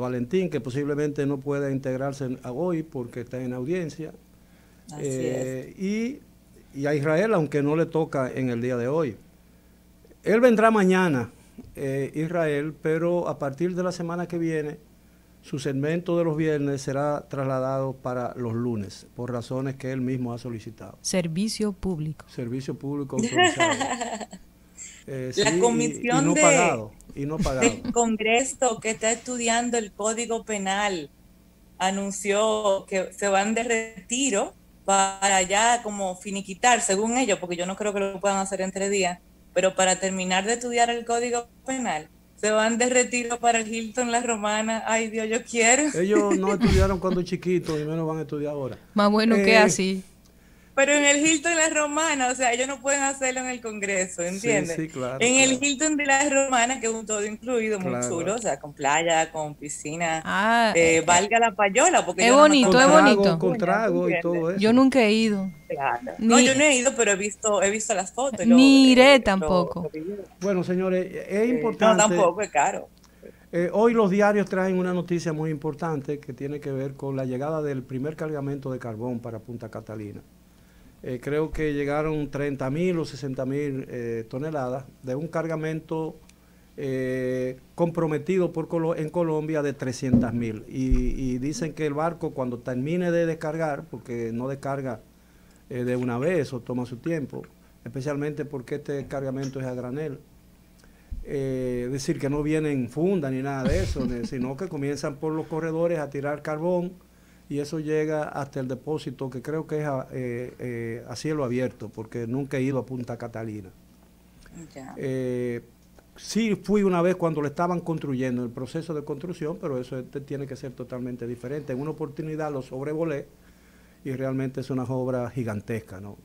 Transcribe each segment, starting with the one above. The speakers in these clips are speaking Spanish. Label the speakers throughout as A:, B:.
A: Valentín, que posiblemente no pueda integrarse a hoy porque está en audiencia. Eh, y, a Israel, aunque no le toca en el día de hoy. Él vendrá mañana, eh, Israel, pero a partir de la semana que viene, su segmento de los viernes será trasladado para los lunes, por razones que él mismo ha solicitado. Servicio público. Servicio público eh, la comisión no El
B: Congreso que está estudiando el Código Penal anunció que se van de retiro para ya como finiquitar, según ellos, porque yo no creo que lo puedan hacer entre días, pero para terminar de estudiar el Código Penal, se van de retiro para el Hilton La Romana. Ay, Dios, yo quiero. Ellos no
A: estudiaron cuando chiquitos y menos van a estudiar ahora. Más bueno que eh, así.
B: Pero en el Hilton de las Romanas, o sea, ellos no pueden hacerlo en el Congreso, ¿entiendes? Sí, claro, en el Hilton de las Romanas, que es un todo incluido, muy chulo, o sea, con playa, con piscina, ah, eh, eh, valga la payola. Porque es bonito, es
C: bonito. Con trago y todo eso. Yo nunca
A: he ido. Claro.
B: no, yo no he ido, pero he visto, he visto las fotos. Ni eh, tampoco.
A: bueno, señores, e-, es importante. no, tampoco es caro. hoy los diarios traen una noticia muy importante que tiene que ver con la llegada del primer cargamento de carbón para Punta Catalina. Eh, creo que llegaron 30 mil o 60 mil eh, toneladas de un cargamento eh, comprometido por en Colombia de 300 mil. Y, y, dicen que el barco cuando termine de descargar, porque no descarga de una vez o toma su tiempo, especialmente porque este cargamento es a granel. es decir, que no vienen funda ni nada de eso, sino que comienzan por los corredores a tirar carbón y eso llega hasta el depósito que creo que es a, eh, eh, cielo abierto, porque nunca he ido a Punta Catalina. Eh, sí fui una vez cuando lo estaban construyendo, el proceso de construcción, pero eso tiene que ser totalmente diferente. En una oportunidad lo sobrevolé y realmente es una obra gigantesca. ¿no?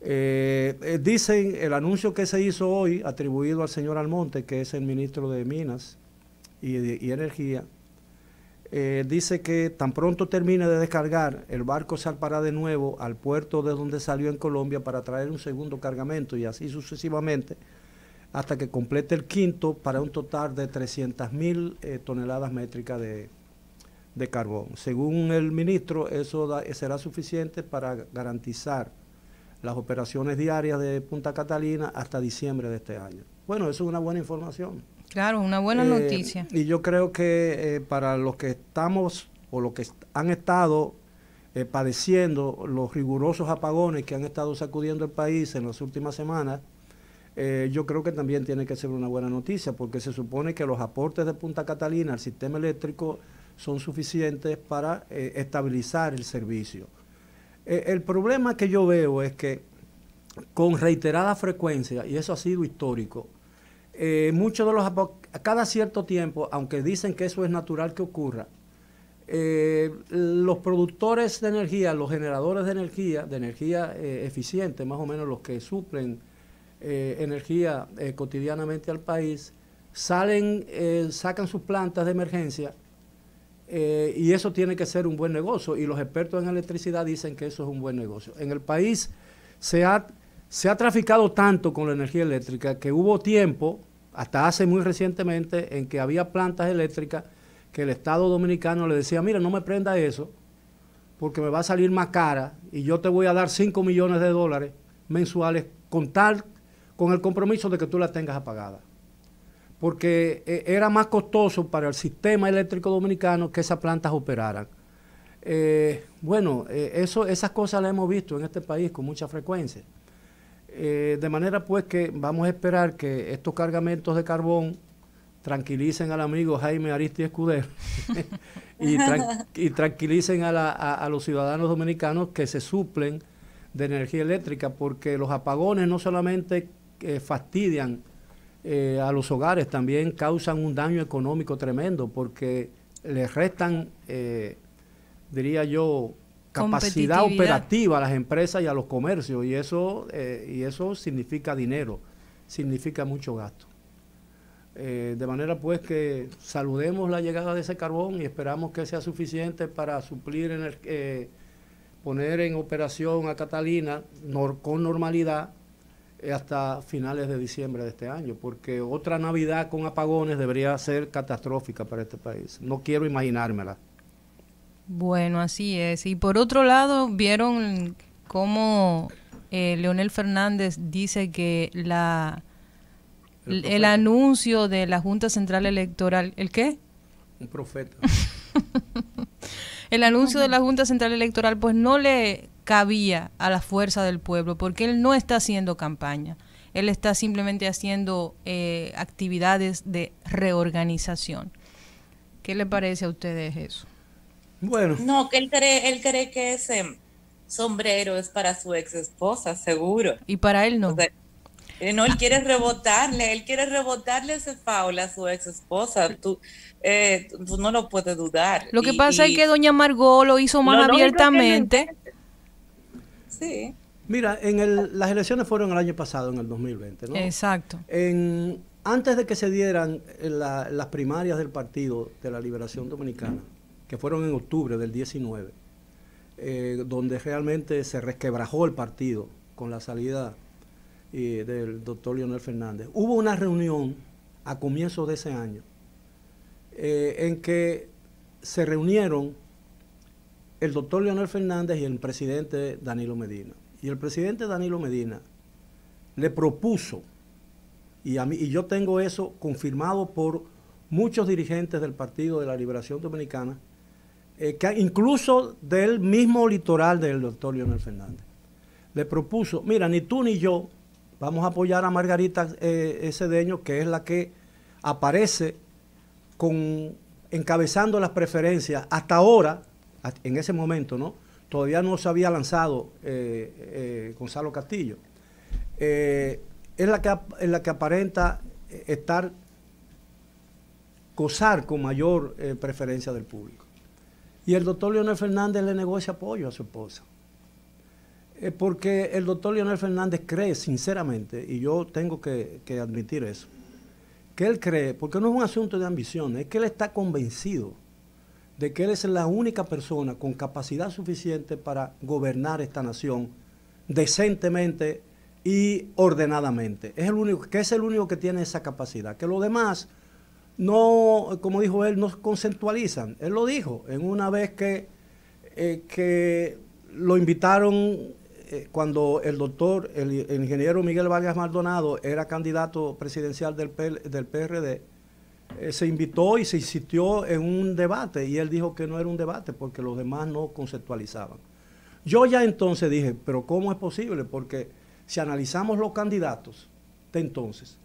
A: dicen, el anuncio que se hizo hoy, atribuido al señor Almonte, que es el ministro de Minas y Energía, eh, dice que tan pronto termine de descargar, el barco salpará de nuevo al puerto de donde salió en Colombia para traer un segundo cargamento y así sucesivamente hasta que complete el quinto para un total de 300.000 mil eh, toneladas métricas de, carbón. Según el ministro, eso será suficiente para garantizar las operaciones diarias de Punta Catalina hasta diciembre de este año. Bueno, eso es una buena información. Claro, una buena eh, noticia. Y yo creo que eh, para los que estamos o los que han estado eh, padeciendo los rigurosos apagones que han estado sacudiendo el país en las últimas semanas, yo creo que también tiene que ser una buena noticia, porque se supone que los aportes de Punta Catalina al sistema eléctrico son suficientes para estabilizar el servicio. el problema que yo veo es que con reiterada frecuencia, y eso ha sido histórico, eh, muchos de los a cada cierto tiempo, aunque dicen que eso es natural que ocurra, eh, los productores de energía, los generadores de energía, de energía eh, eficiente, más o menos los que suplen energía cotidianamente al país, salen, sacan sus plantas de emergencia y eso tiene que ser un buen negocio. Y los expertos en electricidad dicen que eso es un buen negocio. En el país se ha se ha traficado tanto con la energía eléctrica que hubo tiempo, hasta hace muy recientemente, en que había plantas eléctricas que el Estado Dominicano le decía, mira, no me prenda eso, porque me va a salir más cara y yo te voy a dar 5 millones de dólares mensuales con tal, con el compromiso de que tú la tengas apagada. Porque eh, era más costoso para el sistema eléctrico dominicano que esas plantas operaran. Eh, bueno, eh, eso, esas cosas las hemos visto en este país con mucha frecuencia. Eh, de manera pues que vamos a esperar que estos cargamentos de carbón tranquilicen al amigo Jaime Aristi Escudero y, tranquilicen a, los ciudadanos dominicanos que se suplen de energía eléctrica, porque los apagones no solamente eh, fastidian eh, a los hogares, también causan un daño económico tremendo, porque les restan, diría yo,
B: capacidad operativa
A: a las empresas y a los comercios y eso, eh, y eso significa dinero, significa mucho gasto. Eh, de manera pues que saludemos la llegada de ese carbón y esperamos que sea suficiente para suplir, en eh, poner en operación a Catalina con normalidad hasta finales de diciembre de este año, porque otra Navidad con apagones debería ser catastrófica para este país. No quiero imaginármela.
C: Bueno, así es. Y por otro lado, vieron cómo eh, Leonel Fernández dice que la el, anuncio de la Junta Central Electoral, ¿el qué? Un profeta. el anuncio de la Junta Central Electoral pues no le cabía a la fuerza del pueblo porque él no está haciendo campaña, él está simplemente haciendo eh, actividades de reorganización. ¿Qué le parece a
B: ustedes eso? Bueno. No, que él cree, él cree que ese sombrero es para su ex esposa, seguro. Y para él no. Eh, no, él quiere rebotarle, él quiere rebotarle ese Paula, a su ex esposa. Eh, tú, no lo puedes dudar.
C: Lo que pasa es que Doña Margot lo hizo más abiertamente.
B: Sí.
A: Mira, en las elecciones fueron el año pasado, en el 2020, ¿no? Exacto. En, antes de que se dieran eh, las primarias del Partido de la Liberación Dominicana, que fueron en octubre del 19, eh, donde realmente se resquebrajó el partido con la salida eh, del doctor Leonel Fernández. Hubo una reunión a comienzos de ese año eh, en que se reunieron el doctor Leonel Fernández y el presidente Danilo Medina. Y el presidente Danilo Medina le propuso, y, y yo tengo eso confirmado por muchos dirigentes del Partido de la Liberación Dominicana, eh, incluso del mismo litoral del doctor Leonel Fernández, le propuso, mira, ni tú ni yo vamos a apoyar a Margarita ese eh, Cedeño, que es la que aparece con, encabezando las preferencias hasta ahora, en ese momento, ¿no? Todavía no se había lanzado eh, Gonzalo Castillo. es la que, es la que aparenta estar, cosar con mayor preferencia del público. Y el doctor Leonel Fernández le ese apoyo a su esposa. Eh, porque el doctor Leonel Fernández cree, sinceramente, y yo tengo que, admitir eso, que él cree, porque no es un asunto de ambición, es que él está convencido de que él es la única persona con capacidad suficiente para gobernar esta nación decentemente y ordenadamente. Es el único, que es el único que tiene esa capacidad, que los demás no, como dijo él, no conceptualizan. Él lo dijo en una vez que, eh, que lo invitaron eh, cuando el doctor, el, ingeniero Miguel Vargas Maldonado era candidato presidencial del, del PRD. Eh, se invitó y se insistió en un debate y él dijo que no era un debate porque los demás no conceptualizaban. Yo ya entonces dije, pero ¿cómo es posible? Porque si analizamos los candidatos de entonces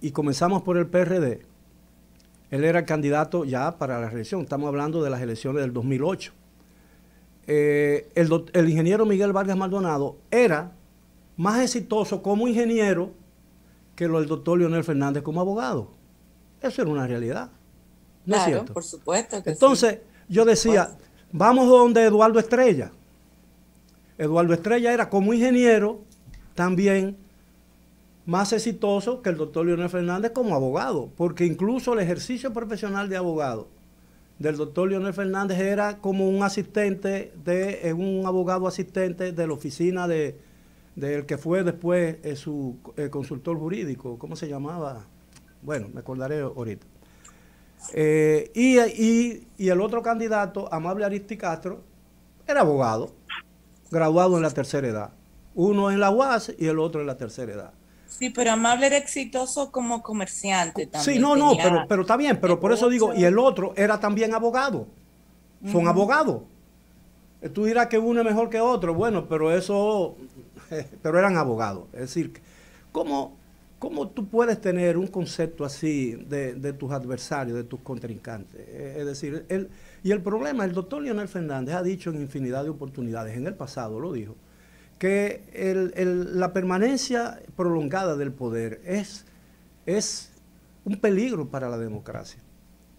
A: y comenzamos por el PRD, él era candidato ya para la reelección, estamos hablando de las elecciones del 2008. Eh, el, ingeniero Miguel Vargas Maldonado era más exitoso como ingeniero que lo del doctor Leonel Fernández como abogado. Eso era una realidad. claro, por supuesto. Entonces, yo decía, vamos donde Eduardo Estrella. Eduardo Estrella era como ingeniero también más exitoso que el doctor Leonel Fernández como abogado, porque incluso el ejercicio profesional de abogado del doctor Leonel Fernández era como un asistente, de eh, un abogado asistente de la oficina de, del que fue después eh, su eh, consultor jurídico, ¿cómo se llamaba? Bueno, me acordaré ahorita. y, y, el otro candidato, Amable Aristi Castro, era abogado, graduado en la tercera edad. Uno en la UAS y el otro en la tercera edad.
B: Sí, pero Amable era exitoso como comerciante también. Sí, no, no, pero,
A: pero está bien, pero por eso digo, y el otro era también abogado. Son abogados. Eh, tú dirás que uno es mejor que otro, bueno, pero eso, eh, pero eran abogados. Es decir, ¿cómo, cómo tú puedes tener un concepto así de, de tus adversarios, de tus contrincantes? Eh, es decir, el, y el problema, el doctor Leonel Fernández ha dicho en infinidad de oportunidades, en el pasado lo dijo, que la permanencia prolongada del poder es, es un peligro para la democracia,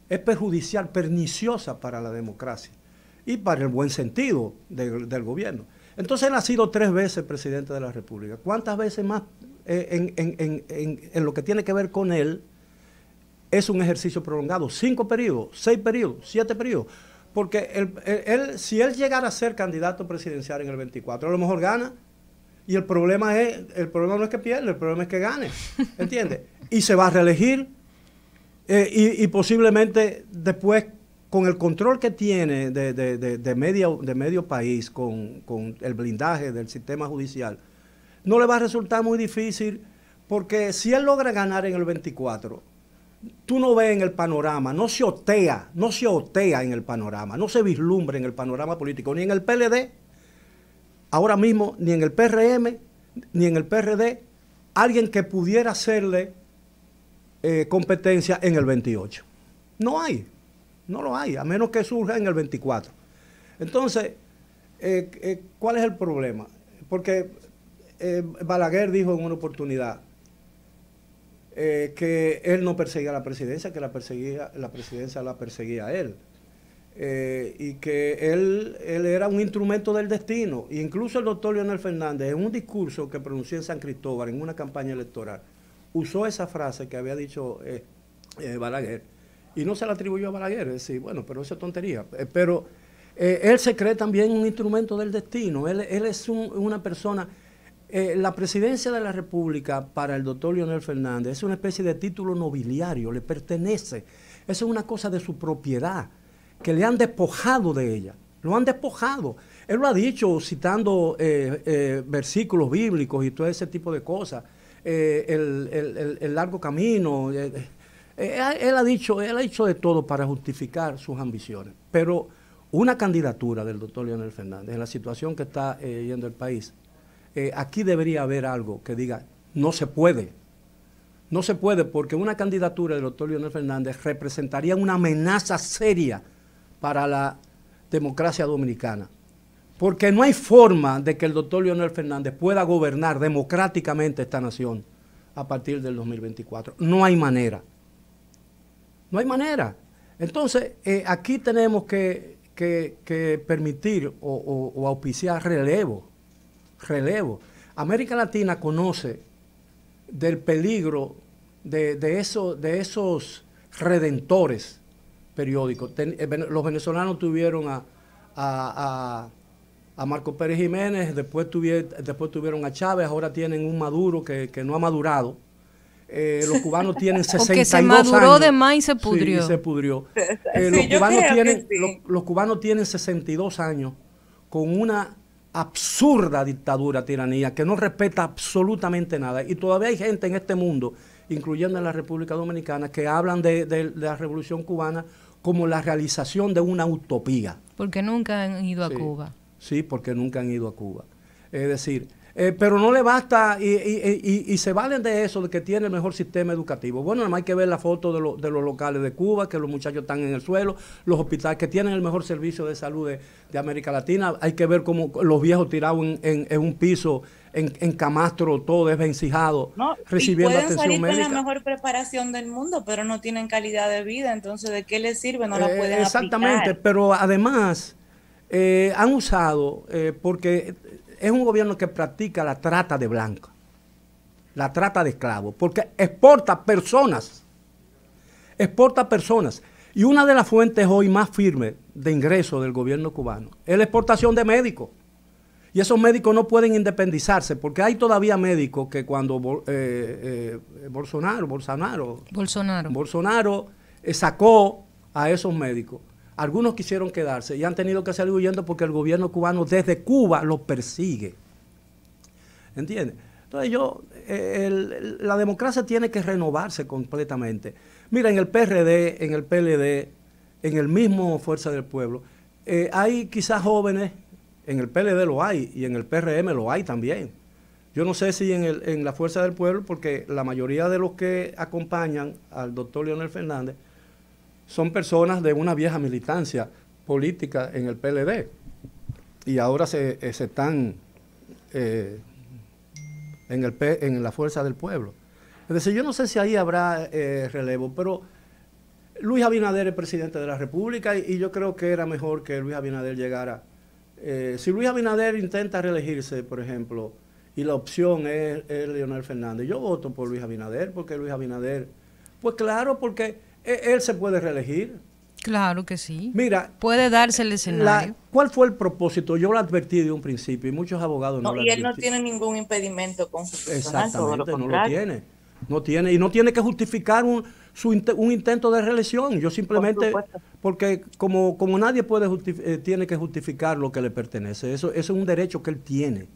A: es perjudicial, perniciosa para la democracia y para el buen sentido del gobierno. Entonces él ha sido tres veces presidente de la República. ¿Cuántas veces más eh, en, en, lo que tiene que ver con él es un ejercicio prolongado? Cinco periodos, seis periodos, siete periodos. Porque él, él, si él llegara a ser candidato presidencial en el 24, a lo mejor gana. Y el problema, es, el problema no es que pierda, el problema es que gane. ¿Entiendes? y se va a reelegir. Eh, y, posiblemente después, con el control que tiene de, de, de, de medio, de medio país, con, con el blindaje del sistema judicial, no le va a resultar muy difícil. Porque si él logra ganar en el 24, tú no ves en el panorama, no se otea, no se otea en el panorama, no se vislumbra en el panorama político, ni en el PLD, ahora mismo, ni en el PRM, ni en el PRD, alguien que pudiera hacerle eh, competencia en el 28. No hay, no lo hay, a menos que surja en el 24. Entonces, eh, eh, ¿cuál es el problema? Porque Balaguer dijo en una oportunidad, eh, que él no perseguía a la presidencia, que la, perseguía, la presidencia la perseguía a él. Eh, y que él, era un instrumento del destino. E incluso el doctor Leonel Fernández, en un discurso que pronunció en San Cristóbal, en una campaña electoral, usó esa frase que había dicho eh, Balaguer y no se la atribuyó a Balaguer. Es decir, bueno, pero eso es tontería. pero él se cree también un instrumento del destino. Él, él es una persona eh, la presidencia de la República para el doctor Leonel Fernández es una especie de título nobiliario, le pertenece. Eso es una cosa de su propiedad, que le han despojado de ella. Lo han despojado. Él lo ha dicho citando eh, eh, versículos bíblicos y todo ese tipo de cosas. El, largo camino. él, ha dicho, él ha hecho de todo para justificar sus ambiciones. Pero una candidatura del doctor Leonel Fernández en la situación que está yendo el país eh, aquí debería haber algo que diga, no se puede. No se puede porque una candidatura del doctor Leonel Fernández representaría una amenaza seria para la democracia dominicana. Porque no hay forma de que el doctor Leonel Fernández pueda gobernar democráticamente esta nación a partir del 2024. No hay manera. No hay manera. Entonces, eh, aquí tenemos que, permitir o auspiciar relevo relevo. América Latina conoce del peligro de, eso, de esos redentores periódicos. Eh, los venezolanos tuvieron a, Marco Pérez Jiménez, después, después tuvieron a Chávez, ahora tienen un Maduro que, no ha madurado. Eh, los cubanos tienen 62 que se maduró años. de más y se pudrió. se pudrió. Eh, los, cubanos tienen, los cubanos tienen 62 años con una absurda dictadura, tiranía, que no respeta absolutamente nada. Y todavía hay gente en este mundo, incluyendo en la República Dominicana, que hablan de, la Revolución Cubana como la realización de una utopía.
C: Porque nunca han ido a Cuba.
A: Sí, porque nunca han ido a Cuba. Es decir, eh, pero no le basta y, se valen de eso, de que tiene el mejor sistema educativo. Bueno, nada hay que ver la foto de, los locales de Cuba, que los muchachos están en el suelo, los hospitales que tienen el mejor servicio de salud de, América Latina. Hay que ver cómo los viejos tirados en, un piso, en, camastro, todo desvencijado, recibiendo pueden salir la
B: mejor preparación del mundo, pero no tienen calidad de vida, entonces, ¿de qué les sirve? No la eh, pueden Exactamente,
A: pero además eh, han usado, porque es un gobierno que practica la trata de blancos, la trata de esclavos, porque exporta personas, exporta personas. Y una de las fuentes hoy más firmes de ingreso del gobierno cubano es la exportación de médicos. Y esos médicos no pueden independizarse, porque hay todavía médicos que cuando eh, eh, Bolsonaro, Bolsonaro, Bolsonaro, eh, sacó a esos médicos, algunos quisieron quedarse y han tenido que salir huyendo porque el gobierno cubano desde Cuba los persigue. ¿Entiendes? Entonces yo, eh, la democracia tiene que renovarse completamente. Mira, en el PRD, en el PLD, en el mismo Fuerza del Pueblo, eh, hay quizás jóvenes, en el PLD lo hay y en el PRM lo hay también. Yo no sé si en, en la Fuerza del Pueblo, porque la mayoría de los que acompañan al doctor Leonel Fernández son personas de una vieja militancia política en el PLD y ahora se, eh, están eh, en, el, en la fuerza del pueblo. Es decir, yo no sé si ahí habrá eh, relevo, pero Luis Abinader es presidente de la República y, yo creo que era mejor que Luis Abinader llegara. si Luis Abinader intenta reelegirse, por ejemplo, y la opción es, es Leonel Fernández, yo voto por Luis Abinader, porque Luis Abinader, pues claro, porque e, él se puede reelegir. Claro que sí. Mira, puede darse el escenario. ¿Cuál fue el propósito? Yo lo advertí de un principio y muchos abogados no, no lo Y él no
B: tiene ningún impedimento constitucional. Exactamente, no lo
A: tiene. No tiene y no tiene que justificar un, su, un intento de reelección. Yo simplemente porque como como nadie puede eh, tiene que justificar lo que le pertenece. Eso, eso es un derecho que él tiene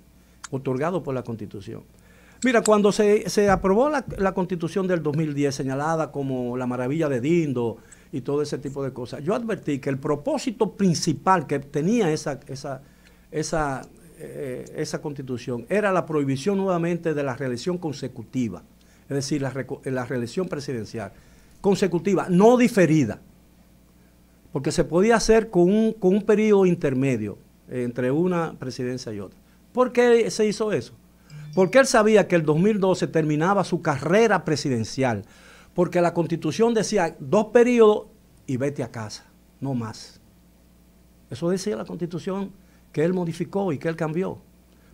A: otorgado por la Constitución. Mira, cuando se, aprobó la, constitución del 2010, señalada como la maravilla de Dindo y todo ese tipo de cosas, yo advertí que el propósito principal que tenía esa, esa, esa, eh, esa constitución era la prohibición nuevamente de la reelección consecutiva, es decir, la, la reelección presidencial consecutiva, no diferida, porque se podía hacer con un, periodo intermedio entre una presidencia y otra. ¿Por qué se hizo eso? Porque él sabía que el 2012 terminaba su carrera presidencial. Porque la constitución decía dos periodos y vete a casa, no más. Eso decía la constitución que él modificó y que él cambió.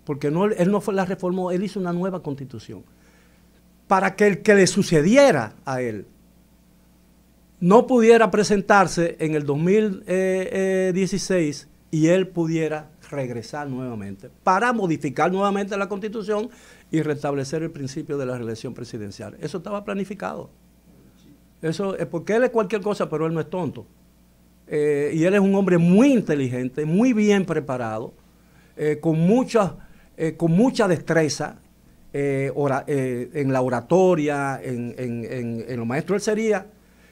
A: Porque él no la reformó, él hizo una nueva constitución. Para que el que le sucediera a él no pudiera presentarse en el 2016 eh, eh, y él pudiera regresar nuevamente para modificar nuevamente la constitución y restablecer el principio de la reelección presidencial. Eso estaba planificado. Eso es porque él es cualquier cosa, pero él no es tonto. Eh, y él es un hombre muy inteligente, muy bien preparado, eh, con, mucha, eh, con mucha destreza en la oratoria, en, lo maestro él sería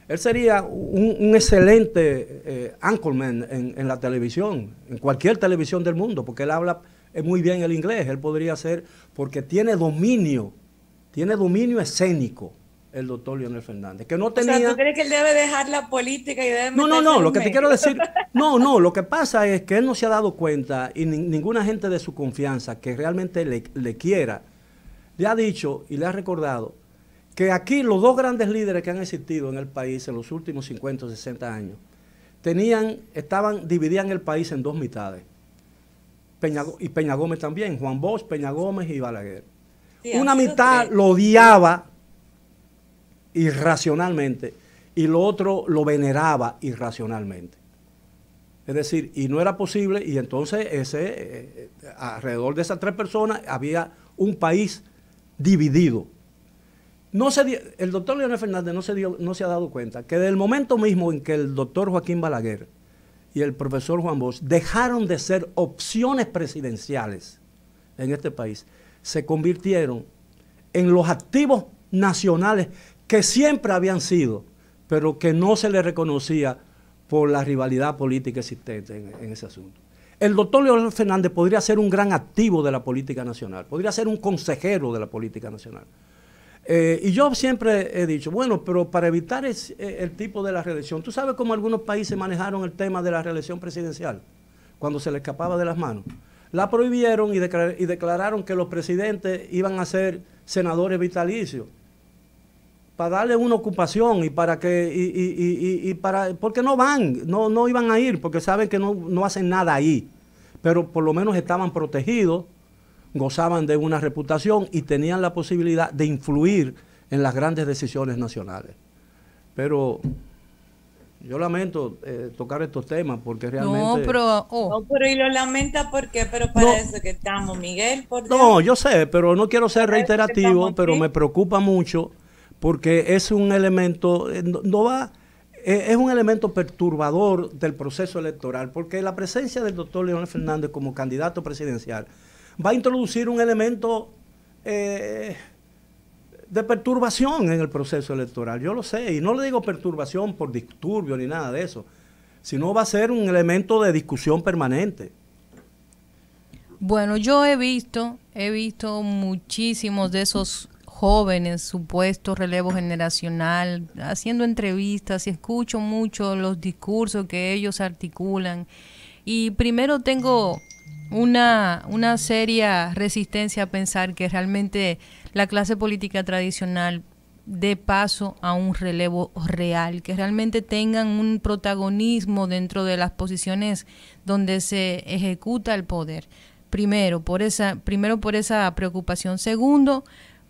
A: él sería un, excelente eh, anchorman en, la televisión, en cualquier televisión del mundo, porque él habla eh, muy bien el inglés. Él podría ser, porque tiene dominio, tiene dominio escénico el doctor Leonel Fernández, que no tenía... ¿tú crees
B: que él debe dejar la política y debe No, no, no, lo que te quiero decir...
A: No, no, lo que pasa es que él no se ha dado cuenta y ninguna gente de su confianza que realmente le, le quiera, le ha dicho y le ha recordado que aquí los dos grandes líderes que han existido en el país en los últimos 50 o 60 años tenían, estaban, dividían el país en dos mitades. y Peña Gómez también, Juan Bosch, Peña Gómez y Balaguer. Una mitad lo odiaba irracionalmente y lo otro lo veneraba irracionalmente. Es decir, y no era posible, y entonces ese, eh, eh, alrededor de esas tres personas había un país dividido. No se el doctor Leonel Fernández no se, ha dado cuenta que del momento mismo en que el doctor Joaquín Balaguer y el profesor Juan Bosch dejaron de ser opciones presidenciales en este país, se convirtieron en los activos nacionales que siempre habían sido, pero que no se les reconocía por la rivalidad política existente en, en ese asunto. El doctor Leonel Fernández podría ser un gran activo de la política nacional, podría ser un consejero de la política nacional eh, y yo siempre he dicho, bueno, pero para evitar eh, el tipo de la reelección, ¿tú sabes cómo algunos países manejaron el tema de la reelección presidencial? Cuando se le escapaba de las manos. La prohibieron y, declararon que los presidentes iban a ser senadores vitalicios para darle una ocupación y para que y, y, para porque no van no no iban a ir porque saben que no, no hacen nada ahí pero por lo menos estaban protegidos gozaban de una reputación y tenían la posibilidad de influir en las grandes decisiones nacionales. Pero yo lamento eh, tocar estos temas porque realmente... Oh.
B: No, pero... y lo lamenta porque, pero para que estamos, Miguel. Por
A: no, yo sé, pero no quiero ser reiterativo, pero me preocupa mucho porque es un elemento, eh, no, va, eh, es un elemento perturbador del proceso electoral, porque la presencia del doctor León Fernández como candidato presidencial va a introducir un elemento eh, de perturbación en el proceso electoral. Yo lo sé, y no le digo perturbación por disturbio ni nada de eso, sino va a ser un elemento de discusión permanente.
C: Bueno, yo he visto, he visto muchísimos de esos jóvenes, supuesto relevo generacional, haciendo entrevistas y escucho mucho los discursos que ellos articulan. Y primero tengo una, una seria resistencia a pensar que realmente la clase política tradicional dé paso a un relevo real, que realmente tengan un protagonismo dentro de las posiciones donde se ejecuta el poder. Primero, por esa, primero por esa preocupación. Segundo,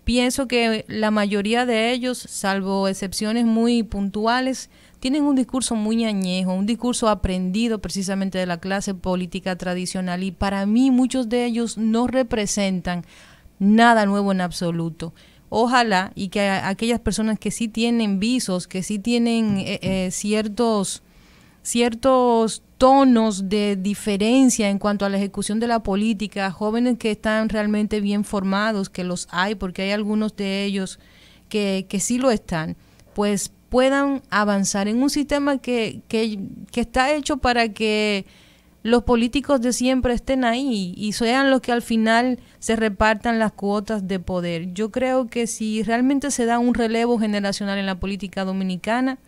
C: pienso que la mayoría de ellos, salvo excepciones muy puntuales, tienen un discurso muy añejo, un discurso aprendido precisamente de la clase política tradicional y para mí muchos de ellos no representan nada nuevo en absoluto. Ojalá y que aquellas personas que sí tienen visos, que sí tienen eh, eh, ciertos ciertos tonos de diferencia en cuanto a la ejecución de la política, jóvenes que están realmente bien formados, que los hay, porque hay algunos de ellos que, que sí lo están, pues puedan avanzar en un sistema que, que, está hecho para que los políticos de siempre estén ahí y sean los que al final se repartan las cuotas de poder. Yo creo que si realmente se da un relevo generacional en la política dominicana,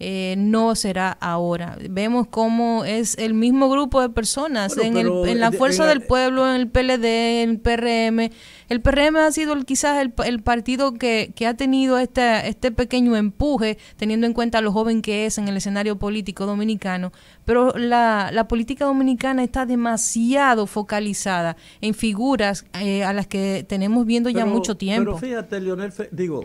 C: eh, no será ahora. Vemos cómo es el mismo grupo de personas en, la eh, fuerza del pueblo, en el PLD, en el PRM. El PRM ha sido el, quizás el, partido que, ha tenido este, este pequeño empuje, teniendo en cuenta lo joven que es en el escenario político dominicano, pero la, política dominicana está demasiado focalizada en figuras eh, a las que tenemos viendo ya mucho tiempo. Pero
A: fíjate, Leonel, digo,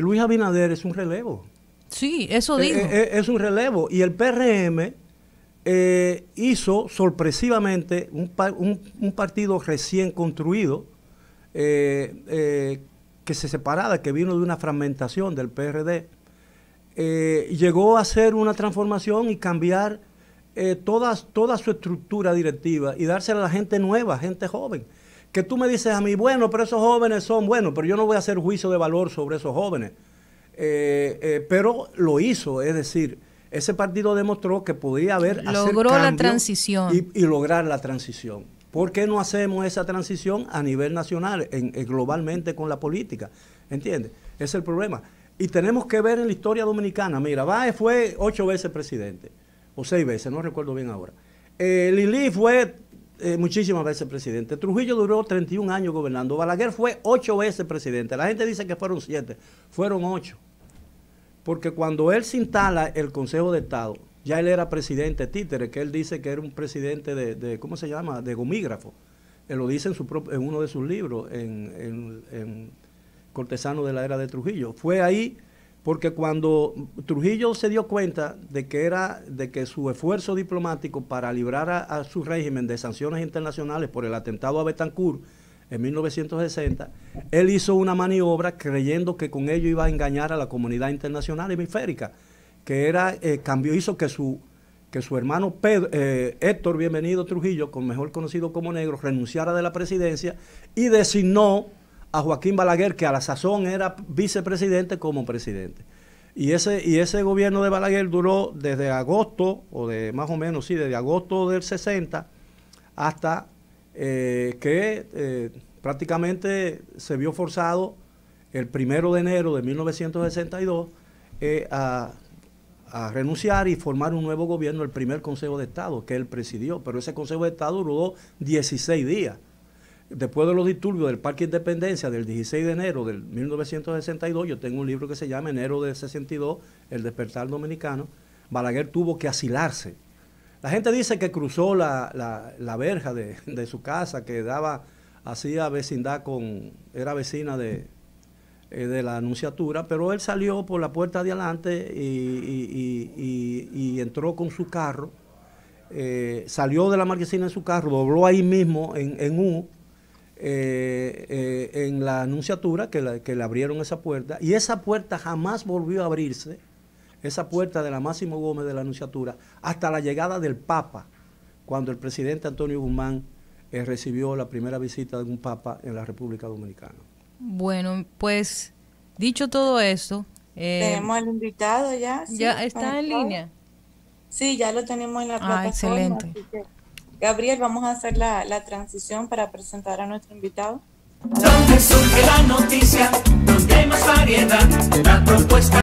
A: Luis Abinader es un relevo. Sí, eso eh, digo. Eh, es un relevo. Y el PRM eh, hizo sorpresivamente un, partido recién construido que se separaba, que vino de una fragmentación del PRD. llegó a hacer una transformación y cambiar toda, toda su estructura directiva y dársela a la gente nueva, gente joven que tú me dices a mí, bueno, pero esos jóvenes son buenos, pero yo no voy a hacer juicio de valor sobre esos jóvenes. Eh, eh, pero lo hizo, es decir, ese partido demostró que podía haber... Logró la transición. Y, lograr la transición. ¿Por qué no hacemos esa transición a nivel nacional, en, eh, globalmente con la política? ¿Entiendes? Ese es el problema. Y tenemos que ver en la historia dominicana. Mira, Baez fue ocho veces presidente, o seis veces, no recuerdo bien ahora. Lili fue muchísimas veces presidente. Trujillo duró 31 años gobernando. Balaguer fue ocho veces presidente. La gente dice que fueron siete, fueron ocho. Porque cuando él se instala el Consejo de Estado, ya él era presidente títere, que él dice que era un presidente de, ¿cómo se llama?, de gomígrafo. Él lo dice en, uno de sus libros, en, Cortesano de la Era de Trujillo. Fue ahí porque cuando Trujillo se dio cuenta de que era de que su esfuerzo diplomático para librar a, a, su régimen de sanciones internacionales por el atentado a Betancourt en 1960, él hizo una maniobra creyendo que con ello iba a engañar a la comunidad internacional hemisférica, que era, eh, cambió, hizo que su, que su hermano eh, Héctor Bienvenido Trujillo, con mejor conocido como Negro, renunciara de la presidencia y designó a Joaquín Balaguer, que a la sazón era vicepresidente, como presidente. Y ese, y ese gobierno de Balaguer duró desde agosto, o de más o menos, sí, desde agosto del 60 hasta eh, que eh, prácticamente se vio forzado el primero de enero de 1962 eh, a, a, renunciar y formar un nuevo gobierno, el primer Consejo de Estado que él presidió. Pero ese Consejo de Estado duró 16 días. Después de los disturbios del Parque Independencia del 16 de enero de 1962, yo tengo un libro que se llama Enero de 62, El despertar dominicano, Balaguer tuvo que asilarse la gente dice que cruzó la, verja de, su casa, que daba, hacía vecindad con, era vecina de, eh, de la anunciatura, pero él salió por la puerta de adelante y, entró con su carro, eh, salió de la marquesina en su carro, dobló ahí mismo en, en U, eh, en la anunciatura, que, la, que le abrieron esa puerta, y esa puerta jamás volvió a abrirse esa puerta de la Máximo Gómez de la Anunciatura hasta la llegada del Papa, cuando el presidente Antonio Guzmán eh, recibió la primera visita de un Papa en la República Dominicana.
C: Bueno, pues dicho todo eso
A: eh, Tenemos
B: al invitado ya. ya está en línea. Sí, ya lo tenemos en la ah, plataforma. excelente. Gabriel, vamos a hacer la, la transición para presentar a nuestro invitado. surge la noticia, variedad, la propuesta.